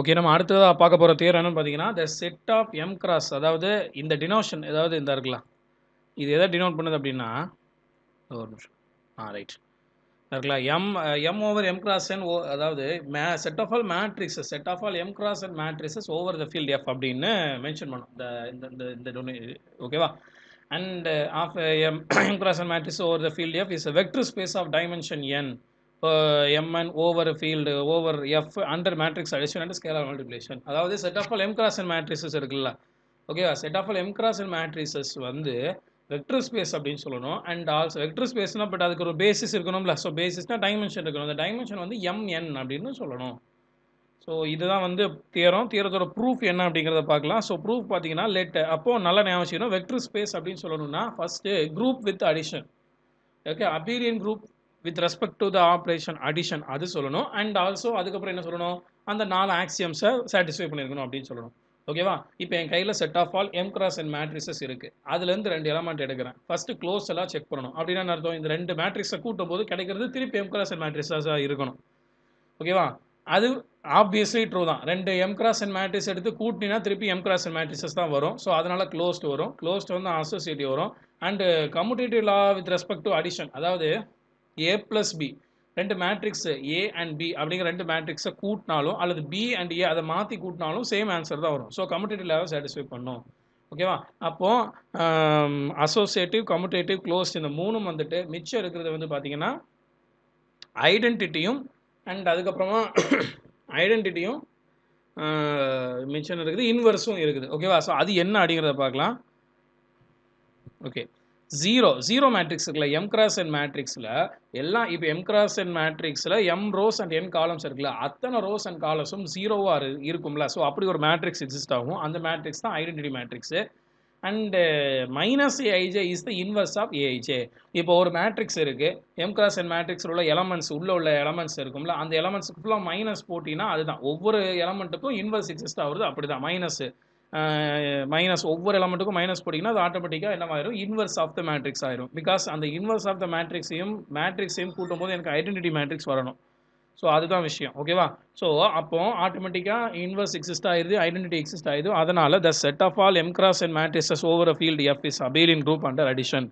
Okay நம்ம அடுத்ததாக பார்க்க போகிற தேர் என்னென்னு பார்த்தீங்கன்னா the set of M cross அதாவது இந்த டினோஷன் ஏதாவது இந்த இருக்கலாம் இது எதை டினோட் பண்ணுது அப்படின்னா ஒரு நிமிஷம் ஆ ரைட் இருக்கலாம் M M over M cross N ஓ அதாவது M set of all matrix set of all M cross N matrices over the field F அப்படின்னு மென்ஷன் பண்ணும் இந்த இந்த இந்த டொனே ஓகேவா and of M M cross N matrix over the field F is a vector space of dimension N MN over field over F under matrix addition and scalar multiplication அதாவது set of all M cross N matrices இருக்குல்ல ஓகேவா set of all M cross N matrices வந்து vector space அப்படின்னு சொல்லணும் and also vector ஸ்பேஸ்னால் but அதுக்கு ஒரு basis இருக்கணும்ல ஸோ பேசிஸ்னால் டைமென்ஷன் இருக்கணும் அந்த டைமென்ஷன் வந்து எம்என் அப்படின்னு சொல்லணும் ஸோ இதுதான் வந்து தியரம் தியரத்தோட ப்ரூஃப் என்ன அப்படிங்கிறத பார்க்கலாம் ஸோ ப்ரூஃப் பார்த்தீங்கன்னா லெட் அப்போது நல்ல ஞாபகம் வெக்டர் ஸ்பேஸ் அப்படின்னு சொல்லணும்னா first group with addition okay abelian group with respect to the operation addition அது சொல்லணும் அண்ட் ஆல்சோ அதுக்கப்புறம் என்ன சொல்லணும் அந்த நாலு ஆக்சியம்ஸை சாட்டிஸ்ஃபை பண்ணியிருக்கணும் அப்படின்னு சொல்லணும் ஓகேவா இப்போ என் கையில் set of all M cross N matrices இருக்குது அதுலேருந்து ரெண்டு எலமெண்ட் எடுக்கிறேன் ஃபஸ்ட்டு க்ளோஸ் எல்லாம் செக் பண்ணணும் அப்படின்னா அர்த்தம் இந்த ரெண்டு மேட்ரிக்ஸை கூட்டும் போது கிடைக்கிறது திருப்பி எம் கிராஸ் அண்ட் மேட்ரிக்ஸாக இருக்கணும் ஓகேவா அது ஆப்வியஸ்லி ட்ரூ தான் ரெண்டு எம் கிராஸ் அண்ட் மேட்ரிஸ் எடுத்து கூட்டினா திருப்பி எம் கிராஸ் அண்ட் மேட்ரிஸஸ் தான் வரும் ஸோ அதனால் க்ளோஸ்ட் வரும் க்ளோஸ்ட் வந்து அசோசியேட்டிவ் வரும் and commutative law with respect to addition அதாவது ஏ ப்ளஸ் பி ரெண்டு மேட்ரிக்ஸு ஏ அண்ட் பி அப்படிங்கிற ரெண்டு மேட்ரிக்ஸை கூட்டினாலும் அல்லது பி அண்ட் ஏ அதை மாற்றி கூட்டினாலும் சேம் ஆன்சர் தான் வரும் ஸோ கம்யூட்டேட்டிவ் லெவல் சாட்டிஸ்ஃபை பண்ணும் ஓகேவா அப்போது அசோசியேட்டிவ் கம்யூட்டேட்டிவ் க்ளோஸ் இந்த மூணும் வந்துட்டு மிச்சம் இருக்கிறது வந்து பார்த்தீங்கன்னா ஐடென்டிட்டியும் அண்ட் அதுக்கப்புறமா ஐடென்டிட்டியும் மிச்சம் இருக்குது இன்வர்ஸும் இருக்குது ஓகேவா ஸோ அது என்ன அப்படிங்கிறத பார்க்கலாம் okay zero zero matrix M cross N மேட்ரிக்ஸில் எல்லாம் இப்போ எம் கிராஸ் அண்ட் மேட்ரிக்ஸில் M rows and N columns இருக்குல்ல அத்தனை ரோஸ் அண்ட் காலம்ஸும் ஜீரோவாக இருக்கும்ல ஸோ அப்படி ஒரு மேட்ரிக்ஸ் எக்ஸிஸ்ட் ஆகும் அந்த மேட்ரிக்ஸ் தான் identity matrix and minus AIJ is the inverse of AIJ இப்போ ஒரு மேட்ரிக்ஸ் இருக்குது எம் கிராஸ் அண்ட் மேட்ரிக்ஸில் உள்ள எலமெண்ட்ஸ் உள்ளே உள்ள எலமெண்ட்ஸ் இருக்கும்ல அந்த எலமெண்ட்ஸுக்கு ஃபுல்லாக மைனஸ் போட்டினா அதுதான் ஒவ்வொரு எலமெண்ட்டுக்கும் இன்வர்ஸ் எக்ஸிஸ்ட் ஆகுறது அப்படி தான் மைனஸு மைனஸ் ஒவ்வொரு எலமெண்ட்டுக்கும் மைனஸ் போட்டிங்கன்னா அது ஆட்டோமேட்டிக்காக என்னவாயிரும் இன்வர்ஸ் ஆஃப் த மேட்ரிக்ஸ் ஆயிரும் பிகாஸ் அந்த இன்வர்ஸ் ஆஃப் த மேட்ரிக்ஸையும் மேட்ரிக்ஸையும் கூட்டும் போது எனக்கு ஐடென்டிட்டி மேட்ரிக்ஸ் வரணும் ஸோ அதுதான் விஷயம் ஓகேவா ஸோ அப்போ ஆட்டோமேட்டிக்காக இன்வர்ஸ் எக்ஸிஸ்ட் ஆயிடுது ஐடென்டிட்டி எக்ஸிஸ்ட் ஆயிடுது அதனால் the set of all M cross N matrices over a field F is abelian group under addition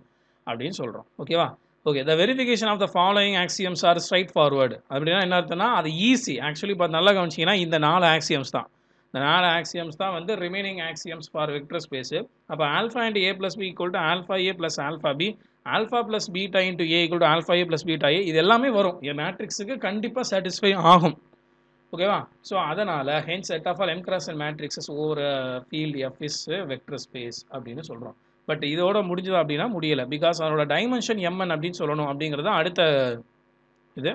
அப்படின்னு சொல்கிறோம் ஓகேவா okay the verification of the following axioms are straightforward அப்படின்னா என்ன அர்த்தம்னா அது ஈஸி ஆக்சுவலி இப்போ நல்லா கவனிச்சிங்கன்னா இந்த நாலு ஆக்சியம்ஸ் தான் இந்த நாலு ஆக்சியம்ஸ் தான் வந்து remaining axioms for vector space அப்போ alpha into A plus B equal to alpha A plus alpha B alpha plus beta into A equal to alpha A plus beta A இது எல்லாமே வரும் என் மேட்ரிக்ஸுக்கு கண்டிப்பாக சாட்டிஸ்ஃபை ஆகும் ஓகேவா ஸோ அதனால் hence set of all M cross N matrices over field F is vector space அப்படின்னு சொல்கிறோம் பட் இதோட முடிஞ்சது அப்படின்னா முடியலை பிகாஸ் அதனோட டைமென்ஷன் எம்என் அப்படின்னு சொல்லணும் அப்படிங்கிறது அடுத்த இது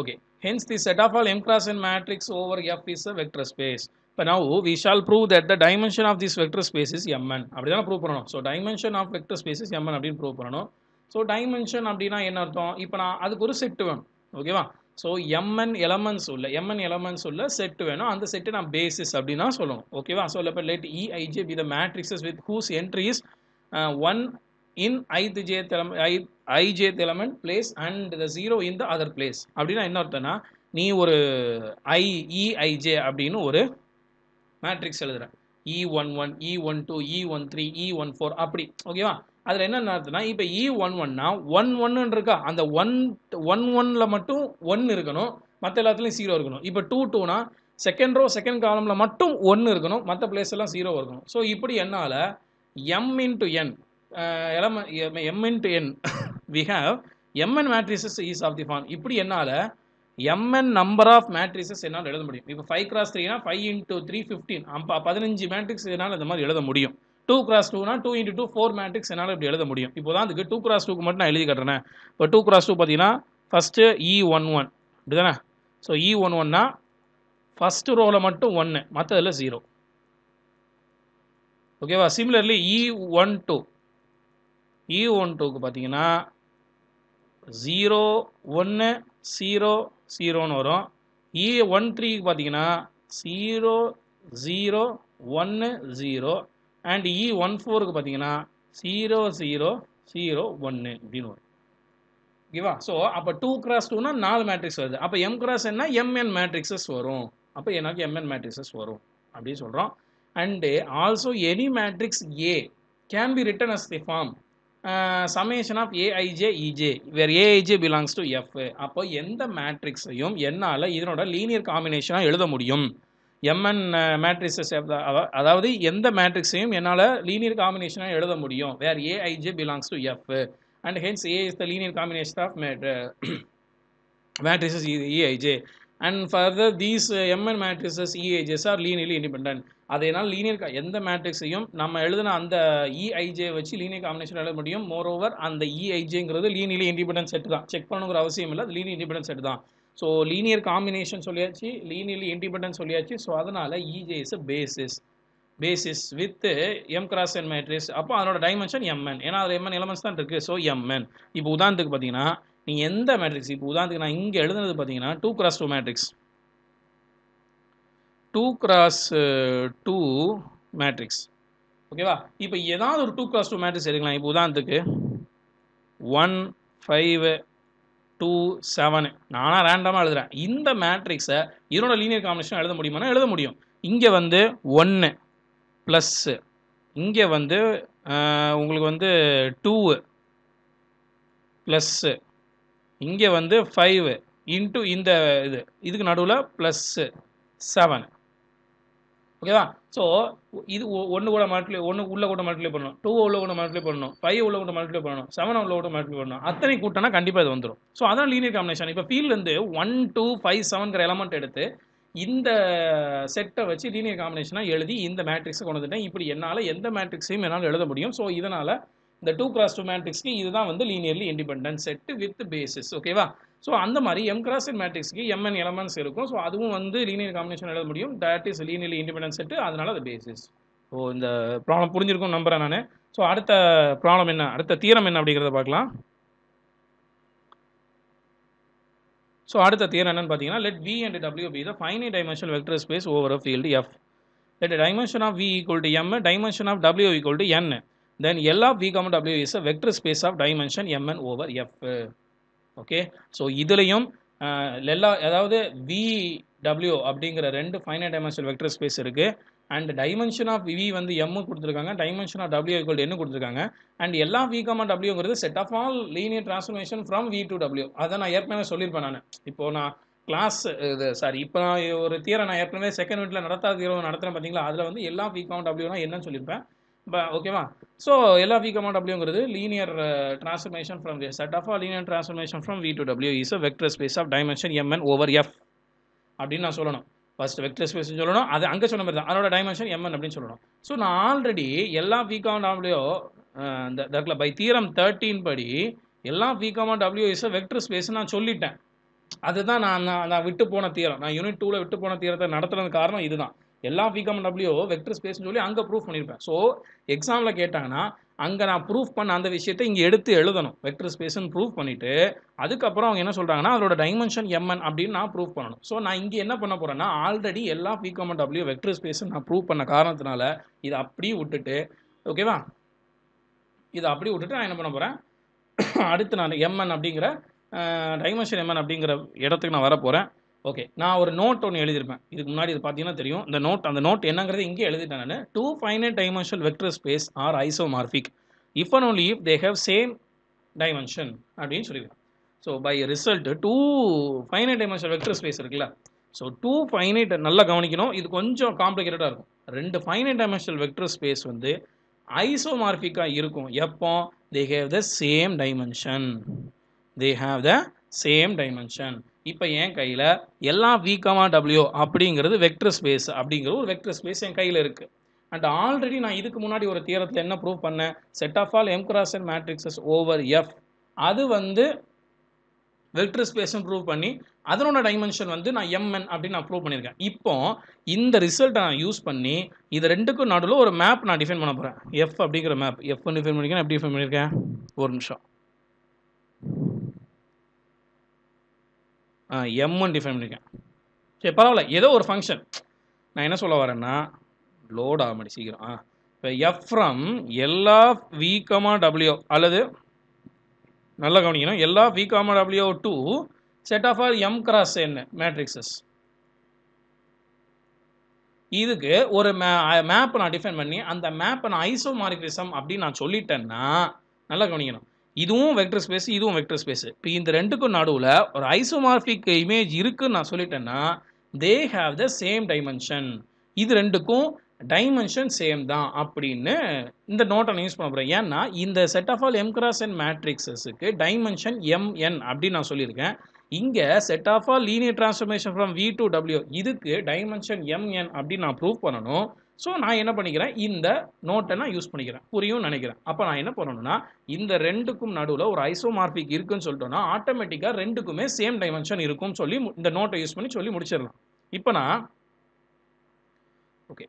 okay Hence, the set of all M cross N matrix over F is a vector space. But now we shall prove that the dimension of this vector space is Mn. அப்படிதான் prove பண்ணணும் so dimension of vector space is Mn அப்படின்னு prove பண்ணணும் so dimension அப்படின்னா என்ன அர்த்தம் இப்போ நான் அதுக்கு ஒரு செட்டு வேணும் ஓகேவா ஸோ எம்என் எலமெண்ட்ஸ் உள்ள எம்என் எலமெண்ட்ஸ் உள்ள செட்டு வேணும் அந்த செட்டு நான் பேசிஸ் அப்படின்னா சொல்லணும் ஓகேவா ஸோ இப்போ let EIJ be the matrices with whose entries one in ith J தெலம் I IJth element place and the zero in the other place அப்படின்னா என்ன அர்த்தம்னா நீ ஒரு ஐ இஐஜே e, அப்படின்னு ஒரு மேட்ரிக்ஸ் எழுதுற E one one E one two E one three E one four அப்படி ஓகேவா அதில் என்ன நடத்துனா இப்போ இ e ஒன் ஒன்னா ஒன் ஒன்னு இருக்கா அந்த ஒன் ஒன் ஒன்னில் மட்டும் ஒன் இருக்கணும் மற்ற எல்லாத்துலேயும் ஜீரோ இருக்கணும் இப்போ டூ டூனா செகண்ட் ரோ செகண்ட் காலமில் மட்டும் ஒன்று இருக்கணும் மற்ற பிளேஸ் எல்லாம் ஜீரோ இருக்கணும் ஸோ இப்படி என்னால் M into N element MN to N we have MN matrices is of the form இப்படி என்னால் எம்என் நம்பர் ஆஃப் மேட்ரிசஸ் என்னால் எழுத முடியும் இப்போ ஃபைவ் கிராஸ் த்ரீனா ஃபைவ் இன்ட்டு த்ரீ ஃபிஃப்டீன் அப்போ பதினஞ்சு மேட்ரிக்ஸ் என்னால் இந்த மாதிரி எழுத முடியும் டூ கிராஸ் டூனா two into two four matrix என்னால் இப்படி எழுத முடியும் இப்போ தான் அதுக்கு டூ கிராஸ் டூக்கு மட்டும் நான் எழுதி கட்டுறேன் இப்போ டூ கிராஸ் டூ பார்த்தீங்கன்னா ஃபஸ்ட்டு இ ஒன் ஒன் இப்படி தானே ஸோ இ ஒன் ஒன்னா ஃபஸ்ட்டு ரோவில் மட்டும் ஒன்று மற்றதில் ஜீரோ ஓகேவா similarly E one two E e one டூக்கு பார்த்தீங்கன்னா ஜீரோ ஒன்று ஜீரோ ஜீரோன்னு வரும் இ e ஒன் த்ரீக்கு பார்த்தீங்கன்னா ஜீரோ ஜீரோ ஒன்று zero and E e one ஃபோருக்கு பார்த்தீங்கன்னா ஜீரோ ஜீரோ ஜீரோ ஒன்று அப்படின்னு வரும் ஓகேவா ஸோ அப்போ டூ கிராஸ் டூனா நாலு மேட்ரிக்ஸ் வருது அப்போ எம் கிராஸ் என்ன எம்என் மேட்ரிக்ஸஸ் வரும் அப்போ எனக்கு எம்என் மேட்ரிக்ஸஸ் வரும் அப்படின்னு சொல்கிறோம் and also any matrix A can be written as the form summation of AIJ IJ where AIJ belongs to F அப்போ எந்த மேட்ரிக்ஸையும் என்னால் இதனோட லீனியர் காம்பினேஷனாக எழுத முடியும் எம்என் மேட்ரிக்ஸஸ் அதாவது எந்த மேட்ரிக்ஸையும் என்னால் லீனியர் காம்பினேஷனாக எழுத முடியும் where AIJ belongs to F and hence A is the linear combination of mat matrices AIJ and further these MN matrices EIJs are linearly independent அதேனால் லீனியர் எந்த மேட்ரிக்ஸையும் நம்ம எழுதின அந்த இஐஜே e, வச்சு லீனியர் காம்பினேஷன் எழுத முடியும் மோர் ஓவர் அந்த இஐஜேங்கிறது லீனியர்லி இண்டிபெண்டன்ட் செட் தான் செக் பண்ணணுங்கிற அவசியம் இல்லை அது லீனியர் இண்டிபெண்டன்ட் செட் தான் ஸோ லீனியர் காம்பினேஷன் சொல்லியாச்சு லீனியர்லி இண்டிபெண்டன்ஸ் சொல்லியாச்சு ஸோ அதனால் இஜே is basis basis with M cross N matrix அப்போ அதனோட டைமென்ஷன் எம்என் ஏன்னா அது எம்என் எலமெண்ட்ஸ் தான் இருக்குது ஸோ எம்என் இப்போ உதாரணத்துக்கு பார்த்தீங்கன்னா நீங்கள் எந்த மேட்ரிக்ஸ் இப்போ உதாரணத்துக்கு நான் இங்கே எழுதுனது பார்த்தீங்கன்னா two cross two matrix two cross two matrix ஓகேவா இப்போ ஏதாவது ஒரு டூ கிராஸ் டூ மேட்ரிக்ஸ் எடுக்கலாம் இப்போ உதாரணத்துக்கு ஒன் ஃபைவ் டூ செவனு நானாக ரேண்டமாக எழுதுகிறேன் இந்த மேட்ரிக்ஸை இதோட லீனியர் காம்பினேஷன் எழுத முடியுமானா எழுத முடியும் இங்கே வந்து ஒன்று ப்ளஸ்ஸு இங்கே வந்து uh, உங்களுக்கு வந்து டூ ப்ளஸ்ஸு இங்கே வந்து ஃபைவ் இன்ட்டு இந்த இது இதுக்கு நடுவில் ப்ளஸ்ஸு செவன் ஓகேவா ஸோ இது ஒன்று கூட மல்டிப்ளை ஒன்று உள்ள கூட மல்டிப்ளை பண்ணணும் டூ உள்ள கூட மல்டிப்ளை பண்ணணும் ஃபைவ் உள்ள கூட மல்டிப்ளை பண்ணணும் செவன் உள்ள கூட மல்டிப்ளை பண்ணணும் அத்தனை கூட்டினா கண்டிப்பாக இது வந்துடும் ஸோ அதான் லீனியர் காம்பினேஷன் இப்போ ஃபீல்ட்லேருந்து ஒன் டூ ஃபைவ் செவன்கிற எலமெண்ட் எடுத்து இந்த செட்டை வச்சு லீனியர் காம்பினேஷனாக எழுதி இந்த மேட்ரிக்ஸை கொண்டு வந்துட்டேன் இப்படி என்னால் எந்த மேட்ரிக்ஸையும் என்னால் எழுத முடியும் ஸோ இதனால் இந்த டூ கிராஸ் டூ மேட்ரிக்ஸ்க்கு இதுதான் வந்து linearly independent set with basis ஓகேவா ஸோ அந்த மாதிரி எம் கிராஸ் இன் மேட்ரிக்ஸ்க்கு எம்என் எலமெண்ட்ஸ் இருக்கும் ஸோ அதுவும் வந்து லீனியர் காம்பினேஷன் எழுத முடியும் that is linearly independent set அதனால அது பேசிஸ் ஸோ இந்த ப்ராப்ளம் புரிஞ்சிருக்கும் நம்புறேன் நான் ஸோ அடுத்த ப்ராப்ளம் என்ன அடுத்த தீரம் என்ன அப்படிங்கிறத பார்க்கலாம் ஸோ அடுத்த தீரம் என்னன்னு பார்த்தீங்கன்னா let V and W be the finite dimension vector space over field F let dimension of V equal to M dimension of W equal to N then L of V comma W is a vector space of dimension Mn over F. Okay so இதுலேயும் எல்லா அதாவது V W அப்படிங்கிற ரெண்டு finite dimensional vector space இருக்குது and dimension of V வந்து M கொடுத்துருக்காங்க dimension of W equal N கொடுத்துருக்காங்க and எல்லா வி காமா டபிள்யூங்கிறது set of all linear transformation from V to W அதை நான் ஏற்கனவே சொல்லியிருப்பேன் நான் இப்போது நான் கிளாஸ் இது சாரி இப்போ நான் ஒரு தியரை நான் ஏற்கனவே செகண்ட் வீட்டில் நடத்தாத தீரோ நடத்துகிறேன் பார்த்தீங்களா அதில் வந்து எல்லா வி காமா டபிள்யூனா என்னன்னு சொல்லியிருப்பேன் ஓகேவா ஸோ எல்லா வி கமா டபிள்யூங்கிறது linear transformation from set of linear transformation from V to W is vector space of dimension MN over F அப்படின்னு நான் சொல்லணும் ஃபர்ஸ்ட் வெக்டர் ஸ்பேஸ் சொல்லணும் அது அங்கே சொன்ன மாதிரி தான் அதோட டைமென்ஷன் எம்என் அப்படின்னு சொல்லணும் ஸோ நான் ஆல்ரெடி எல்லா வி கமா டபிள்யூ இந்த தர்க்கில் பை தீரம் தேர்ட்டீன் படி எல்லா V comma W is a vector space நான் சொல்லிட்டேன் அதுதான் நான் நான் விட்டு போன தீரம் நான் யூனிட் டூவில் விட்டு போன தீரத்தை நடத்துறது காரணம் இதுதான் எல்லா விகம் டபிள்யூ வெக்டர் ஸ்பேஸ்னு சொல்லி அங்கே ப்ரூஃப் பண்ணியிருப்பேன் ஸோ எக்ஸாமில் கேட்டாங்கன்னா அங்கே நான் ப்ரூஃப் பண்ண அந்த விஷயத்தை இங்கே எடுத்து எழுதணும் வெக்டர் ஸ்பேஸ்ன்னு ப்ரூஃப் பண்ணிவிட்டு அதுக்கப்புறம் அவங்க என்ன சொல்கிறாங்கன்னா அதோட டைமென்ஷன் எம்என் அப்படின்னு நான் ப்ரூஃப் பண்ணணும் ஸோ நான் இங்கே என்ன பண்ண போகிறேன்னா ஆல்ரெடி எல்லா விகம் டபிள்யூ வெக்டர் ஸ்பேஸ்ன்னு நான் ப்ரூஃப் பண்ண காரணத்தினால இதை அப்படியே விட்டுட்டு ஓகேவா இதை அப்படி விட்டுட்டு நான் என்ன பண்ண போகிறேன் அடுத்து நான் எம்என் அப்படிங்கிற டைமென்ஷன் எம்என் அப்படிங்கிற இடத்துக்கு நான் வரப்போகிறேன் ஓகே நான் ஒரு நோட் ஒன்று எழுதியிருப்பேன் இதுக்கு முன்னாடி இது பார்த்தீங்கன்னா தெரியும் இந்த நோட் அந்த நோட் என்னங்கிறது இங்கே எழுதிட்டேன் நான் two finite dimension vector space are isomorphic if and only if they have same dimension அப்படின்னு சொல்லியிருக்கேன் so by result two finite dimension vector space இருக்குல்ல ஸோ டூ ஃபைனட் நல்லா கவனிக்கணும் இது கொஞ்சம் காம்ப்ளிகேட்டடாக இருக்கும் ரெண்டு ஃபைனட் டைமென்ஷனல் வெக்டர் ஸ்பேஸ் வந்து ஐசோமார்பிக்காக இருக்கும் எப்போ they have the same dimension they have the same dimension இப்போ என் கையில் எல்லாம் விகமா டபிள்யூ அப்படிங்கிறது வெக்டர் ஸ்பேஸ் அப்படிங்கிற ஒரு வெக்டர் ஸ்பேஸ் என் கையில் இருக்குது அண்ட் ஆல்ரெடி நான் இதுக்கு முன்னாடி ஒரு தியரத்தில் என்ன ப்ரூவ் பண்ணேன் set of all M cross N matrices over F அது வந்து வெக்டர் ஸ்பேஸும் ப்ரூவ் பண்ணி அதனோட டைமென்ஷன் வந்து நான் எம்என் அப்படின்னு நான் ப்ரூவ் பண்ணியிருக்கேன் இப்போ இந்த ரிசல்ட்டை நான் யூஸ் பண்ணி இது ரெண்டுக்கும் நடுவில் ஒரு மேப் நான் டிஃபைன் பண்ண போகிறேன் எஃப் அப்படிங்கிற மேப் எஃப் டிஃபைன் பண்ணியிருக்கேன் எப்படி டிஃபைன் பண்ணியிருக்கேன் ஒரு நிமிஷம் ஒன் டிஃபைன் பண்ணியிருக்கேன் சரி பரவாயில்ல ஏதோ ஒரு ஃபங்க்ஷன் நான் என்ன சொல்ல வரேன்னா லோட் ஆக மாட்டி சீக்கிரம் ஆ இப்போ எஃப் ஃப்ரம் எல்லா வீக்கமா டபிள்யூ அல்லது நல்லா கவனிக்கணும் எல்லா V comma W to set of all M cross N matrices இதுக்கு ஒரு மே மேப்பை நான் டிஃபைன் பண்ணி அந்த மேப்பை நான் ஐசோ மார்க்ரிசம் அப்படின்னு நான் சொல்லிட்டேன்னா நல்லா கவனிக்கணும் இதுவும் வெக்டர் ஸ்பேஸ் இதுவும் வெக்டர் ஸ்பேஸ் இப்போ இந்த ரெண்டுக்கும் நடுவில் ஒரு ஐசோமார்பிக் இமேஜ் இருக்குன்னு நான் சொல்லிட்டேன்னா they have the same dimension இது ரெண்டுக்கும் டைமென்ஷன் சேம் தான் அப்படின்னு இந்த நோட்டை நான் யூஸ் பண்ண போகிறேன் ஏன்னா இந்த set of all M cross N மேட்ரிக்ஸஸுக்கு டைமென்ஷன் எம்என் அப்படின்னு நான் சொல்லியிருக்கேன் இங்கே set of all linear transformation from V to W இதுக்கு டைமென்ஷன் எம்என் அப்படின்னு நான் ப்ரூவ் பண்ணணும் ஸோ நான் என்ன பண்ணிக்கிறேன் இந்த நோட்டை நான் யூஸ் பண்ணிக்கிறேன் புரியும் நினைக்கிறேன் அப்போ நான் என்ன பண்ணணும்னா இந்த ரெண்டுக்கும் நடுவில் ஒரு ஐசோமார்பிக் இருக்குன்னு சொல்லிட்டோம்னா ஆட்டோமேட்டிக்காக ரெண்டுக்குமே சேம் டைமென்ஷன் இருக்கும்னு சொல்லி இந்த நோட்டை யூஸ் பண்ணி சொல்லி முடிச்சிடலாம் இப்போ நான் ஓகே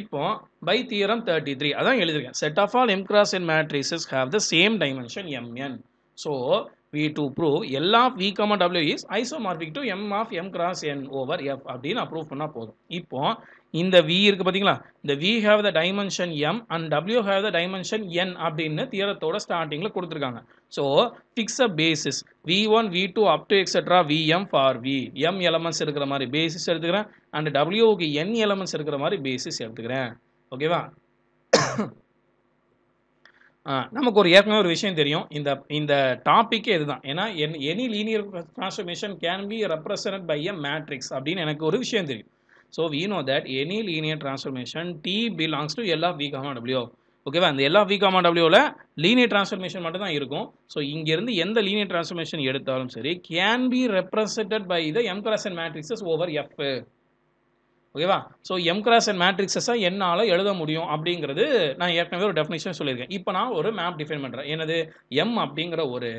இப்போ பை தியரம் தேர்ட்டி த்ரீ அதான் எழுதிருக்கேன் set of all M cross N matrices have the same dimension MN so V2 to prove L of V W is isomorphic to M of M cross N over F அப்படின்னு approve பண்ணா போதும் இப்போம் இந்த V இருக்கு பதிங்களா இந்த V have the dimension M and W have the dimension N அப்படின்னு தியரத்தோட ஸ்டார்டிங்கில் கொடுத்துருக்காங்க so fix a basis V1, V2 up to etc Vm for V M elements இருக்கிறமாரி basis எடுத்துகிறேன் and W எடுத்துக்கிறேன் அண்ட் டபிள்யூக்கு என் எலமெண்ட்ஸ் இருக்கிற மாதிரி basis நமக்கு ஒரு ஏற்கனவே ஒரு விஷயம் தெரியும் இந்த இந்த டாப்பிக்கே இதுதான் ஏன்னா என் any linear transformation can be represent by a matrix அப்படின்னு எனக்கு ஒரு விஷயம் தெரியும் so we know that any linear transformation T belongs to எல்லா வி காமா டபிள்யூ ஓகேவா அந்த எல்லா வி காமா டபிள்யூவில் லீனியர் டிரான்ஸ்ஃபர்மேஷன் மட்டும் தான் இருக்கும் ஸோ இங்கேருந்து எந்த லீனியர் டிரான்ஸ்ஃபர்மேஷன் எடுத்தாலும் சரி can be represented by the M cross N matrices over F ஓகேவா ஸோ எம் கிராஸ் அண்ட் மேட்ரிக்ஸஸை என்னால் எழுத முடியும் அப்படிங்கிறது நான் ஏற்கனவே ஒரு டெஃபினேஷன் சொல்லியிருக்கேன் இப்போ நான் ஒரு மேப் டிஃபைன் பண்ணுறேன் எனது எம் அப்படிங்கிற ஒரு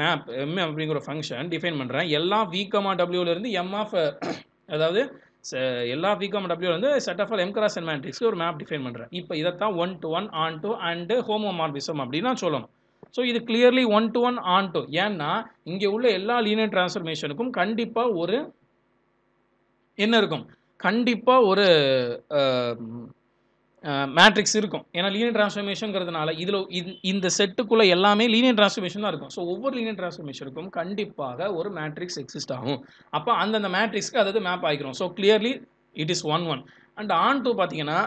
மேப் எம் அப்படிங்கிற ஃபங்க்ஷன் டிஃபைன் பண்ணுறேன் எல்லா விகமா டபிள்யூலேருந்து எம் ஆஃப் அதாவது எல்லா விகாம் டபிள்யூ வந்து set of M cross N மேட்ரிக்ஸ்க்கு ஒரு மேப் டிஃபைன் பண்ணுறேன் இப்போ இதைத்தான் one to one onto and homomorphism அப்படின்னு நான் சொல்லணும் ஸோ இது clearly one to one onto ஏன்னா இங்கே உள்ள எல்லா லீனியர் டிரான்ஸ்ஃபர்மேஷனுக்கும் கண்டிப்பாக ஒரு என்ன இருக்கும் கண்டிப்பாக ஒரு மேட்ரிக்ஸ் இருக்கும் ஏன்னா லீனியர் ட்ரான்ஸ்ஃபர்மேஷனுங்கிறதுனால இதில் இந்த செட்டுக்குள்ளே எல்லாமே லீனியர் ட்ரான்ஸ்ஃபர்மேஷன் தான் இருக்கும் ஸோ ஒவ்வொரு லீனியர் ட்ரான்ஸ்ஃபர்மேஷனுக்கும் கண்டிப்பாக ஒரு மேட்ரிக்ஸ் எக்ஸிஸ்ட் ஆகும் அப்போ அந்தந்த மேட்ரிக்ஸ்க்கு அதாவது மேப் ஆகிக்கிறோம் so clearly it is one one and onto பார்த்தீங்கன்னா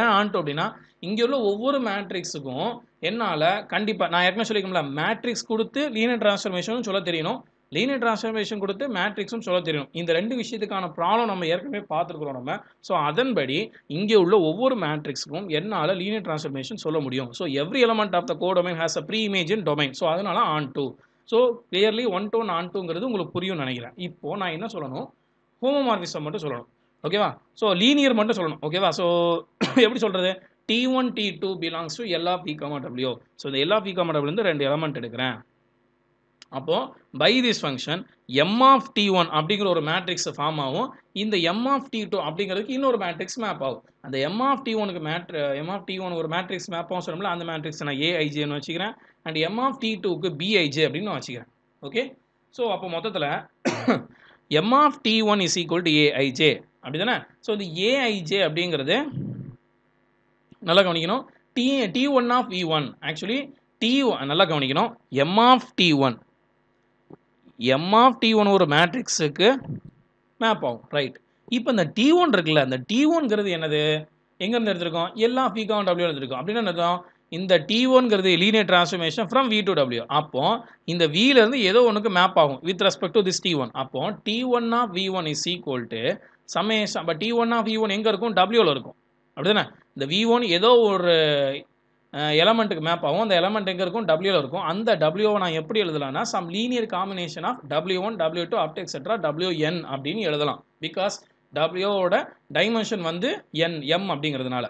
ஏன் ஆன் டூ அப்படின்னா இங்கே உள்ள ஒவ்வொரு மேட்ரிக்ஸுக்கும் என்னால் கண்டிப்பாக நான் ஏற்கனவே சொல்லிக்கோங்களேன் மேட்ரிக்ஸ் கொடுத்து லீனியர் டிரான்ஸ்ஃபர்மேஷன் சொல்ல தெரியணும் லீனியர் டிரான்ஸ்ஃபர்மேஷன் கொடுத்து மேட்ரிக்ஸும் சொல்ல தெரியும் இந்த ரெண்டு விஷயத்துக்கான ப்ராப்ளம் நம்ம ஏற்கனவே பார்த்துருக்குறோம் நம்ம ஸோ அதன்படி இங்கே உள்ள ஒவ்வொரு மேட்ரிக்ஸுக்கும் என்னால் லீனியர் டிரான்ஸ்ஃபர்மேஷன் சொல்ல முடியும் so every element of the codomain has a preimage in domain so அதனால் onto so clearly one to ஆன் டூங்கிறது உங்களுக்கு புரியும் நினைக்கிறேன் இப்போது நான் என்ன சொல்லணும் ஹோமோமார்பிசம் மட்டும் சொல்லணும் ஓகேவா ஸோ லீனியர் மட்டும் சொல்லணும் ஓகேவா ஸோ எப்படி சொல்கிறது T one T two belongs to எல்லா பி காமா டபிள்யூ ஸோ இந்த எல்லா பி காமா டபிள்யூ ரெண்டு எலமெண்ட் எடுக்கிறேன் அப்போது by this function M of T one அப்படிங்கிற ஒரு மேட்ரிக்ஸ் ஃபார்ம் ஆகும் இந்த எம் ஆஃப் டி டூ அப்படிங்கிறதுக்கு இன்னொரு மேட்ரிக்ஸ் மேப் ஆகும் அந்த எம் ஆஃப் டி ஒனுக்கு mat M of T one ஒரு மேட்ரிக்ஸ் மேப் ஆகும் சொல்லும்போது அந்த மேட்ரிக்ஸ் நான் ஏஐஜேன்னு வச்சுக்கிறேன் அண்ட் எம் ஆஃப் டி டூக்கு பிஐஜே அப்படின்னு நான் வச்சுக்கிறேன் ஓகே ஸோ அப்போ மொத்தத்தில் M of T one is equal to AIJ அப்படி தானே ஸோ இந்த ஏஐஜே அப்படிங்கிறது நல்லா கவனிக்கணும் T T one of E one actually T நல்லா கவனிக்கணும் M of T one M of T one ஒரு மேட்ரிக்ஸுக்கு மேப் ஆகும் ரைட் இப்போ இந்த டி ஒன் இருக்குல்ல அந்த டி ஒன்ங்கிறது என்னது எங்கேருந்து எல்லாம் எல்லா ஃபிகாவும் டபிள்யூ எடுத்துருக்கோம் அப்படின்னு என்னதும் இந்த டி ஒன்ங்கிறது linear transformation from V to W அப்போ இந்த வியிலேருந்து ஏதோ ஒன்றுக்கு மேப் ஆகும் with respect to this T one அப்போ T one of V one is equal to summation but T one of V one எங்கே இருக்கும் டபிள்யூவில் இருக்கும் அப்படி தானே இந்த வி ஒன் ஏதோ ஒரு எலமெண்ட்டுக்கு மேப் ஆகும் அந்த எலமெண்ட் எங்கே இருக்கும் டபிள்யூவில் இருக்கும் அந்த டபிள்யூவை நான் எப்படி எழுதலாம்னா some linear combination of W one W two அப்டி எக்ஸெட்ரா டபிள்யூ என் அப்படின்னு எழுதலாம் பிகாஸ் டபிள்யூவோட டைமென்ஷன் வந்து என் எம் அப்படிங்கிறதுனால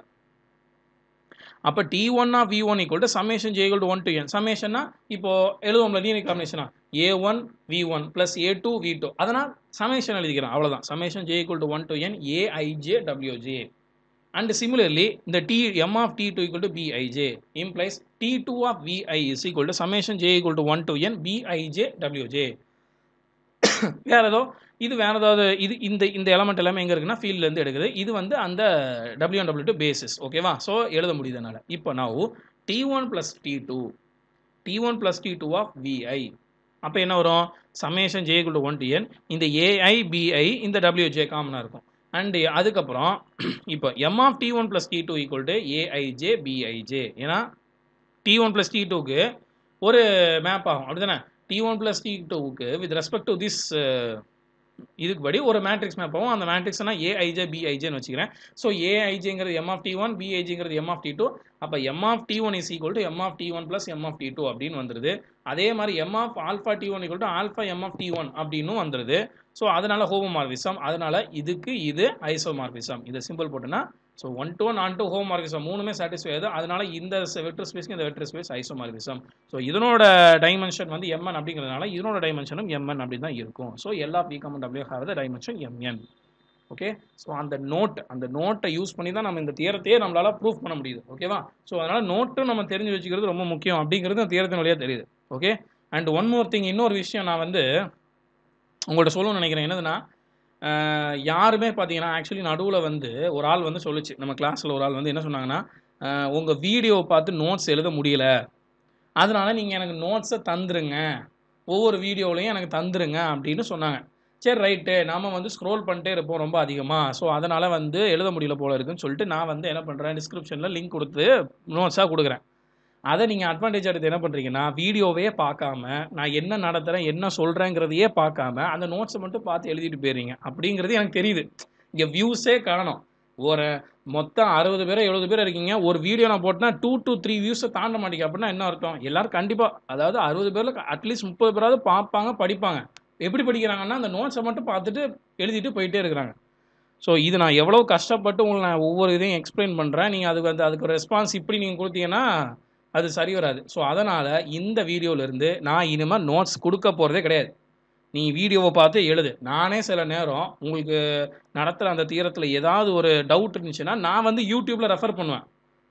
அப்போ டி ஒன்னா V one equal to summation J to one to N சமேஷன்னா இப்போ எழுதுவோம்ல லீனியர் காம்பினேஷனா A one V one plus A two V two அதனால் சமேஷன் எழுதிக்கிறேன் அவ்வளோதான் summation J equal to one to N AIJ WJ And similarly, the T m of T2 equal to Bij implies T2 of Vi is equal to summation j equal to one to N BIJ Wj. வேறு ஏதோ இது வேறு ஏதாவது இது இந்த இந்த element எல்லாமே எங்கே இருக்குன்னா ஃபீல்ட்லேருந்து எடுக்குது இது வந்து அந்த W one W two basis ஓகேவா ஸோ எழுத முடியுது என்னால் இப்போ நான் T one plus T two T one plus T two of VI அப்போ என்ன வரும் சமேஷன் ஜே குள்ள ஒன் டு என் இந்த ஏஐபிஐ இந்த டபிள்யூஜே காமனாக இருக்கும் அண்டு அதுக்கப்புறம் இப்போ M of T one plus T two equal to AIJ BIJ ஏன்னா டி ஒன் ப்ளஸ் டி டூக்கு ஒரு மேப் ஆகும் அப்படி தானே டி ஒன் ப்ளஸ் டி டூவுக்கு வித் ரெஸ்பெக்ட் டு திஸ் இதுக்கு படி ஒரு மேட்ரிக்ஸ் மேப் ஆகும் அந்த மேட்ரிக்ஸ்னா ஏஐஜே பிஐஜேன்னு வச்சுக்கிறேன் ஸோ ஏஐஜேங்கிறது எம் ஆஃப் டி ஒன் பிஐஜேங்கிறது எம் ஆஃப் டி டூ அப்போ M of T one is equal to M of T one plus M of T two அப்படின்னு வந்துருது அதே மாதிரி M of alpha T one equal to alpha M of T one அப்படின்னும் வந்துடுது so அதனால் homomorphism அதனால் இதுக்கு இது ஐசோமார்பிசம் இதை சிம்பிள் போட்டுன்னா ஸோ ஒன் டூ நான் டூ ஹோமோமார்பிசம் மூணுமே சாட்டிஸ்ஃபை ஆகுது அதனால் இந்த வெட்டர் ஸ்பேஸ்க்கு இந்த வெட்டர் ஸ்பேஸ் ஐசோமார்பிசம் ஸோ இதனோட டைமென்ஷன் வந்து எம்என் அப்படிங்கிறதுனால இதனோட டைமென்ஷனும் எம்என் அப்படி தான் இருக்கும் ஸோ எல்லா பி கம் டபிள்யூ ஆகிறது டைமென்ஷன் எம்என் ஓகே ஸோ அந்த நோட் அந்த நோட்டை யூஸ் பண்ணி தான் நம்ம இந்த தேரத்தையே நம்மளால் ப்ரூஃப் பண்ண முடியுது ஓகேவா ஸோ அதனால் நோட்டும் நம்ம தெரிஞ்சு வச்சுக்கிறது ரொம்ப முக்கியம் அப்படிங்கிறது அந்த தேரத்தின் வழியாக தெரியுது okay and one more thing இன்னொரு விஷயம் நான் வந்து உங்கள்கிட்ட சொல்லணும்னு நினைக்கிறேன் என்னதுன்னா யாருமே பார்த்தீங்கன்னா ஆக்சுவலி நடுவில் வந்து ஒரு ஆள் வந்து சொல்லிச்சு நம்ம கிளாஸில் ஒரு ஆள் வந்து என்ன சொன்னாங்கன்னா உங்கள் வீடியோவை பார்த்து நோட்ஸ் எழுத முடியல அதனால் நீங்கள் எனக்கு நோட்ஸை தந்துருங்க ஒவ்வொரு வீடியோலையும் எனக்கு தந்துருங்க அப்படின்னு சொன்னாங்க சரி ரைட்டு நாம் வந்து ஸ்க்ரோல் பண்ணிட்டே இருப்போம் ரொம்ப அதிகமாக ஸோ அதனால் வந்து எழுத முடியல போல இருக்குன்னு சொல்லிட்டு நான் வந்து என்ன பண்ணுறேன் டிஸ்கிரிப்ஷனில் லிங்க் கொடுத்து நோட்ஸாக கொடுக்குறேன் அதை நீங்கள் அட்வான்டேஜ் எடுத்து என்ன பண்ணுறீங்கன்னா வீடியோவே பார்க்காம நான் என்ன நடத்துகிறேன் என்ன சொல்கிறேங்கிறதையே பார்க்காம அந்த நோட்ஸை மட்டும் பார்த்து எழுதிட்டு போயிடுறீங்க அப்படிங்கிறது எனக்கு தெரியுது இங்கே வியூஸே காணும் ஒரு மொத்தம் அறுபது பேர் எழுபது பேர் இருக்கீங்க ஒரு வீடியோ நான் போட்டேன்னா டூ டூ த்ரீ வியூஸை தாண்ட மாட்டேங்க அப்படின்னா என்ன அர்த்தம் எல்லோரும் கண்டிப்பாக அதாவது அறுபது பேரில் அட்லீஸ்ட் முப்பது பேராவது பார்ப்பாங்க படிப்பாங்க எப்படி படிக்கிறாங்கன்னா அந்த நோட்ஸை மட்டும் பார்த்துட்டு எழுதிட்டு போயிட்டே இருக்கிறாங்க ஸோ இது நான் எவ்வளோ கஷ்டப்பட்டு உங்களை நான் ஒவ்வொரு இதையும் எக்ஸ்பிளைன் பண்ணுறேன் நீங்கள் அதுக்கு வந்து அதுக்கு ரெஸ்பான்ஸ் இப்படி நீங்கள் கொடுத்தீங்கன்னா அது சரி வராது ஸோ அதனால் இந்த வீடியோவிலேருந்து நான் இனிமேல் நோட்ஸ் கொடுக்க போகிறதே கிடையாது நீ வீடியோவை பார்த்து எழுது நானே சில நேரம் உங்களுக்கு நடத்துகிற அந்த தீரத்தில் ஏதாவது ஒரு டவுட் இருந்துச்சுன்னா நான் வந்து யூடியூப்பில் ரெஃபர் பண்ணுவேன்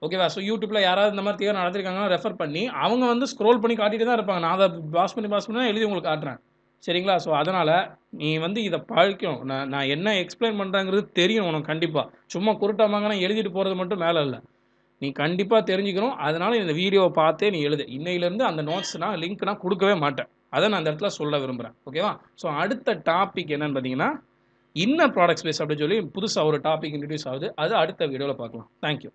ஓகேவா ஸோ யூடியூப்பில் யாராவது இந்த மாதிரி தீவிரம் நடத்திருக்காங்கன்னா ரெஃபர் பண்ணி அவங்க வந்து ஸ்க்ரோல் பண்ணி காட்டிகிட்டு தான் இருப்பாங்க நான் அதை பாஸ் பண்ணி பாஸ் பண்ணி எழுதி உங்களுக்கு காட்டுறேன் சரிங்களா ஸோ அதனால் நீ வந்து இதை பழிக்கணும் நான் நான் என்ன எக்ஸ்பிளைன் பண்ணுறாங்கிறது தெரியும் உனக்கு கண்டிப்பாக சும்மா குருட்டமாங்கன்னா எழுதிட்டு போகிறது மட்டும் மேலே இல்லை நீ கண்டிப்பாக தெரிஞ்சுக்கணும் அதனால் இந்த வீடியோவை பார்த்தே நீ எழுது இன்னையிலேருந்து அந்த நோட்ஸ் நான் லிங்க் நான் கொடுக்கவே மாட்டேன் அதை நான் அந்த இடத்துல சொல்ல விரும்புகிறேன் ஓகேவா ஸோ அடுத்த டாபிக் என்னன்னு பார்த்தீங்கன்னா இன்னர் ப்ராடக்ட் பேஸ் அப்படின்னு சொல்லி புதுசாக ஒரு டாபிக் இன்ட்ரடியூஸ் ஆகுது அது அடுத்த வீடியோவில் பார்க்கலாம் தேங்க்யூ